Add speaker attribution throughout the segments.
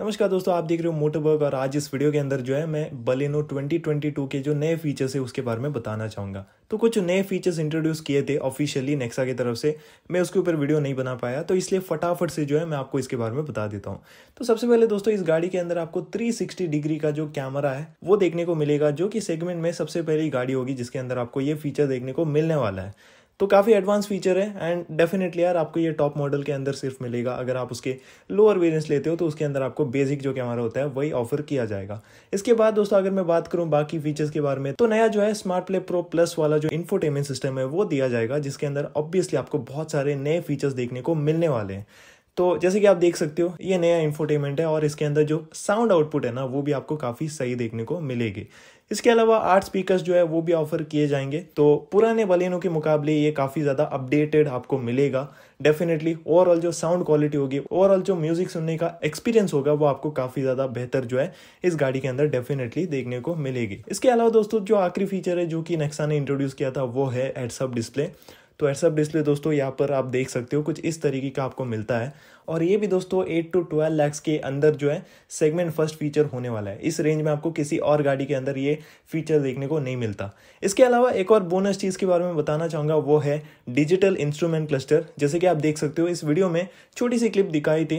Speaker 1: नमस्कार दोस्तों आप देख रहे हो मोटरबर्ग और आज इस वीडियो के अंदर जो है मैं बलेनो 2022 के जो नए फीचर्स है उसके बारे में बताना चाहूंगा तो कुछ नए फीचर्स इंट्रोड्यूस किए थे ऑफिशियली नेक्सा की तरफ से मैं उसके ऊपर वीडियो नहीं बना पाया तो इसलिए फटाफट से जो है मैं आपको इसके बारे में बता देता हूँ तो सबसे पहले दोस्तों इस गाड़ी के अंदर आपको 360 डिग्री का जो कैमरा है वो देखने को मिलेगा जो कि सेगमेंट में सबसे पहली गाड़ी होगी जिसके अंदर आपको ये फीचर देखने को मिलने वाला है तो काफ़ी एडवांस फीचर है एंड डेफिनेटली यार आपको ये टॉप मॉडल के अंदर सिर्फ मिलेगा अगर आप उसके लोअर वेरियंस लेते हो तो उसके अंदर आपको बेसिक जो कैमरा होता है वही ऑफर किया जाएगा इसके बाद दोस्तों अगर मैं बात करूँ बाकी फीचर्स के बारे में तो नया जो है स्मार्ट प्ले प्रो प्लस वाला जो इन्फोटेनमेंट सिस्टम है वो दिया जाएगा जिसके अंदर ऑब्वियसली आपको बहुत सारे नए फीचर्स देखने को मिलने वाले हैं तो जैसे कि आप देख सकते हो ये नया इंफोटेनमेंट है और इसके अंदर जो साउंड आउटपुट है ना वो भी आपको काफ़ी सही देखने को मिलेगी इसके अलावा आठ स्पीकर्स जो है वो भी ऑफर किए जाएंगे तो पुराने बलिनों के मुकाबले ये काफ़ी ज़्यादा अपडेटेड आपको मिलेगा डेफिनेटली ओवरऑल जो साउंड क्वालिटी होगी ओवरऑल जो म्यूज़िक सुनने का एक्सपीरियंस होगा वो आपको काफ़ी ज़्यादा बेहतर जो है इस गाड़ी के अंदर डेफिनेटली देखने को मिलेगी इसके अलावा दोस्तों जो आखिरी फीचर है जो कि नेक्सा ने इंट्रोड्यूस किया था वो है एडसअप डिस्प्ले तो ऐसा डिस्प्ले दोस्तों यहाँ पर आप देख सकते हो कुछ इस तरीके का आपको मिलता है और ये भी दोस्तों एट टू ट्वेल्व लैक्स के अंदर जो है सेगमेंट फर्स्ट फीचर होने वाला है इस रेंज में आपको किसी और गाड़ी के अंदर ये फीचर देखने को नहीं मिलता इसके अलावा एक और बोनस चीज़ के बारे में बताना चाहूँगा वो है डिजिटल इंस्ट्रूमेंट क्लस्टर जैसे कि आप देख सकते हो इस वीडियो में छोटी सी क्लिप दिखाई थी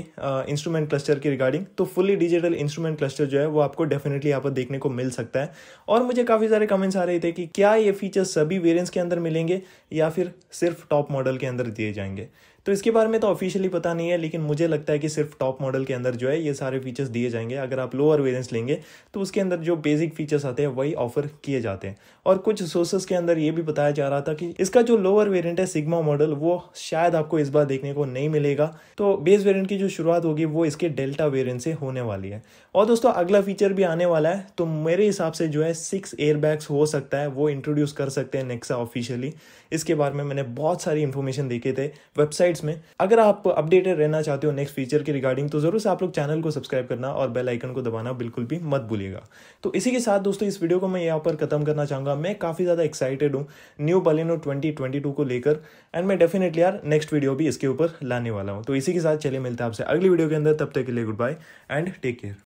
Speaker 1: इंस्ट्रूमेंट क्लस्टर की रिगार्डिंग तो फुल्ली डिजिटल इंस्ट्रूमेंट क्लस्टर जो है वो आपको डेफिनेटली यहाँ पर देखने को मिल सकता है और मुझे काफ़ी सारे कमेंट्स आ रहे थे कि क्या ये फीचर सभी वेरियंट्स के अंदर मिलेंगे या फिर सिर्फ टॉप मॉडल के अंदर दिए जाएंगे तो इसके बारे में तो ऑफिशियली पता नहीं है लेकिन मुझे लगता है कि सिर्फ टॉप मॉडल के अंदर जो है ये सारे फीचर्स दिए जाएंगे अगर आप लोअर वेरियंट्स लेंगे तो उसके अंदर जो बेसिक फीचर्स आते हैं वही ऑफर किए जाते हैं और कुछ सोर्सेस के अंदर ये भी बताया जा रहा था कि इसका जो लोअर वेरियंट है सिग्मा मॉडल वो शायद आपको इस बार देखने को नहीं मिलेगा तो बेस वेरियंट की जो शुरुआत होगी वो इसके डेल्टा वेरियंट से होने वाली है और दोस्तों अगला फीचर भी आने वाला है तो मेरे हिसाब से जो है सिक्स एयरबैग्स हो सकता है वो इंट्रोड्यूस कर सकते हैं नेक्सा ऑफिशियली इसके बारे में मैंने बहुत सारी इन्फॉर्मेशन देखे थे वेबसाइट अपडेट्स में अगर आप अपडेटेड रहना चाहते हो नेक्स्ट फीचर के रिगार्डिंग तो ज़रूर से आप लोग चैनल को सब्सक्राइब करना और बेल आइकन को दबाना बिल्कुल भी मत भूलिएगा तो इसी के साथ दोस्तों इस वीडियो को मैं यहाँ पर खत्म करना चाहूंगा मैं काफ़ी ज़्यादा एक्साइटेड हूँ न्यू बलिनो ट्वेंटी को लेकर एंड मैं डेफिनेटली यार नेक्स्ट वीडियो भी इसके ऊपर लाने वाला हूँ तो इसी के साथ चले मिलते हैं आपसे अगली वीडियो के अंदर तब तक के लिए good bye and take care